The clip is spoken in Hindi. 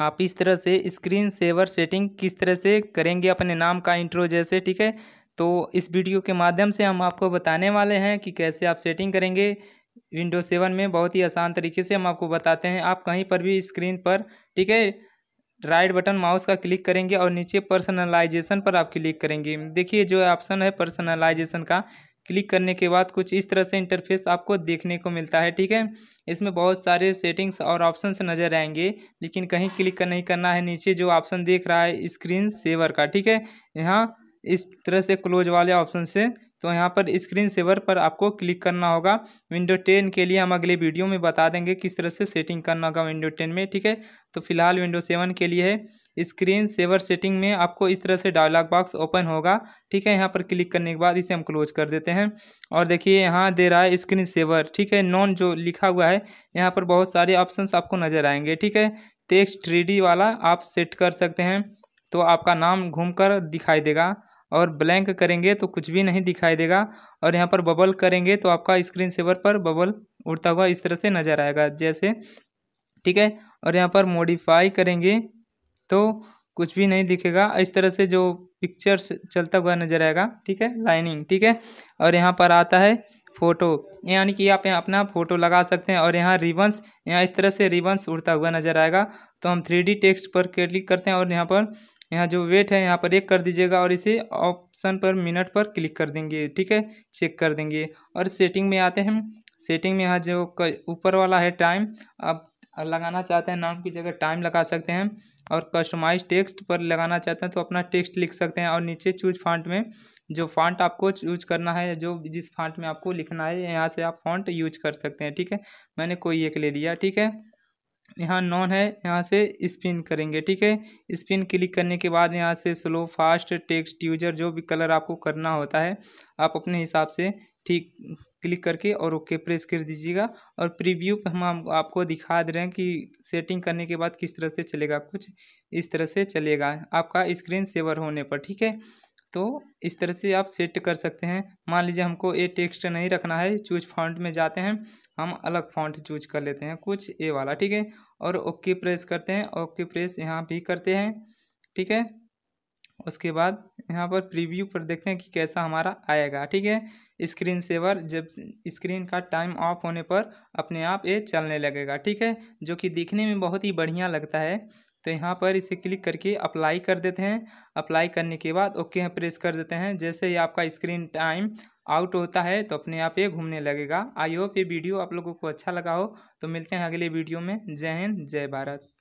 आप इस तरह से स्क्रीन सेवर सेटिंग किस तरह से करेंगे अपने नाम का इंट्रो जैसे ठीक है तो इस वीडियो के माध्यम से हम आपको बताने वाले हैं कि कैसे आप सेटिंग करेंगे विंडो सेवन में बहुत ही आसान तरीके से हम आपको बताते हैं आप कहीं पर भी स्क्रीन पर ठीक है राइट बटन माउस का क्लिक करेंगे और नीचे पर्सनलाइजेशन पर आप क्लिक करेंगे देखिए जो ऑप्शन है पर्सनलाइजेशन का क्लिक करने के बाद कुछ इस तरह से इंटरफेस आपको देखने को मिलता है ठीक है इसमें बहुत सारे सेटिंग्स और ऑप्शन नज़र आएंगे लेकिन कहीं क्लिक नहीं करना है नीचे जो ऑप्शन देख रहा है स्क्रीन सेवर का ठीक है यहाँ इस तरह से क्लोज वाले ऑप्शन से तो यहाँ पर स्क्रीन सेवर पर आपको क्लिक करना होगा विंडो टेन के लिए हम अगले वीडियो में बता देंगे किस तरह से सेटिंग करना होगा विंडो टेन में ठीक है तो फिलहाल विंडो सेवन के लिए है स्क्रीन सेवर सेटिंग में आपको इस तरह से डायलॉग बॉक्स ओपन होगा ठीक है यहाँ पर क्लिक करने के बाद इसे हम क्लोज कर देते हैं और देखिए यहाँ दे रहा है स्क्रीन सेवर ठीक है नॉन जो लिखा हुआ है यहाँ पर बहुत सारे ऑप्शन आपको नज़र आएंगे ठीक है टेक्स्ट थ्री वाला आप सेट कर सकते हैं तो आपका नाम घूमकर दिखाई देगा और ब्लैंक करेंगे तो कुछ भी नहीं दिखाई देगा और यहाँ पर बबल करेंगे तो आपका स्क्रीन सेवर पर बबल उड़ता हुआ इस तरह से नज़र आएगा जैसे ठीक है और यहाँ पर मॉडिफाई करेंगे तो कुछ भी नहीं दिखेगा इस तरह से जो पिक्चर्स चलता हुआ नजर आएगा ठीक है लाइनिंग ठीक है और यहाँ पर आता है फ़ोटो यानी कि आप यहाँ अपना फ़ोटो लगा सकते हैं और यहाँ रिबन्स यहाँ इस तरह से रिबन्स उड़ता हुआ नजर आएगा तो हम थ्री टेक्स्ट पर क्लिक करते हैं और यहाँ पर यहाँ जो वेट है यहाँ पर एक कर दीजिएगा और इसे ऑप्शन पर मिनट पर क्लिक कर देंगे ठीक है चेक कर देंगे और सेटिंग में आते हैं सेटिंग में यहाँ जो ऊपर वाला है टाइम आप लगाना चाहते हैं नाम की जगह टाइम लगा सकते हैं और कस्टमाइज टेक्स्ट पर लगाना चाहते हैं तो अपना टेक्स्ट लिख सकते हैं और नीचे चूज फॉन्ट में जो फॉन्ट आपको चूज करना है जो जिस फॉन्ट में आपको लिखना है यहाँ से आप फॉन्ट यूज कर सकते हैं ठीक है मैंने कोई एक ले लिया ठीक है यहाँ नॉन है यहाँ से स्पिन करेंगे ठीक है स्पिन क्लिक करने के बाद यहाँ से स्लो फास्ट टेक्स्ट यूजर जो भी कलर आपको करना होता है आप अपने हिसाब से ठीक क्लिक करके और ओके प्रेस कर दीजिएगा और प्रीव्यू हम आपको दिखा दे रहे हैं कि सेटिंग करने के बाद किस तरह से चलेगा कुछ इस तरह से चलेगा आपका स्क्रीन सेवर होने पर ठीक है तो इस तरह से आप सेट कर सकते हैं मान लीजिए हमको ये टेक्स्ट नहीं रखना है चूज फॉन्ट में जाते हैं हम अलग फॉन्ट चूज कर लेते हैं कुछ ए वाला ठीक है और ओके प्रेस करते हैं ओके प्रेस यहाँ भी करते हैं ठीक है उसके बाद यहाँ पर प्रीव्यू पर देखते हैं कि कैसा हमारा आएगा ठीक है स्क्रीन सेवर जब स्क्रीन का टाइम ऑफ होने पर अपने आप ये चलने लगेगा ठीक है जो कि देखने में बहुत ही बढ़िया लगता है तो यहाँ पर इसे क्लिक करके अप्लाई कर देते हैं अप्लाई करने के बाद ओके यहाँ प्रेस कर देते हैं जैसे ही आपका स्क्रीन टाइम आउट होता है तो अपने आप ये घूमने लगेगा आई होप ये वीडियो आप लोगों को अच्छा लगा हो तो मिलते हैं अगले वीडियो में जय हिंद जय भारत